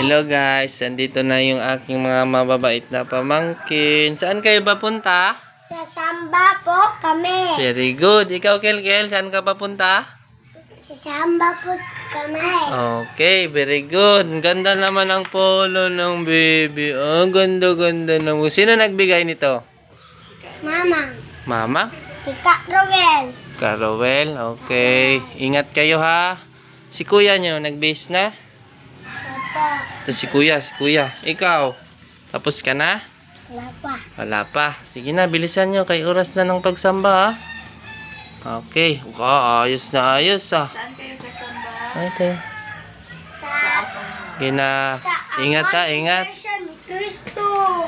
Hello guys, andito na yung aking mga mababait na pamangkin. Saan kayo papunta? Sa Samba po kami. Very good. Ikaw, Kelkel, saan ka papunta? Sa Samba po kami. Okay, very good. Ganda naman ang polo ng baby. Oh, ganda-ganda naman. Sino nagbigay nito? Mama. Mama? Si Kak Rowel. Kak Rowel, okay. Ingat kayo ha. Si kuya nyo, nag-base na? Ito si kuya, si kuya. Ikaw, tapos ka na? Wala pa. Wala pa. Sige na, bilisan nyo. Kay oras na ng pagsamba, ha? Ah. Okay. Wow, ayos na ayos, ha? Ah. Saan kayo sa samba? Ay, tayo. Sa... Gina, ingat ha, ah, ingat. Sa Kristo.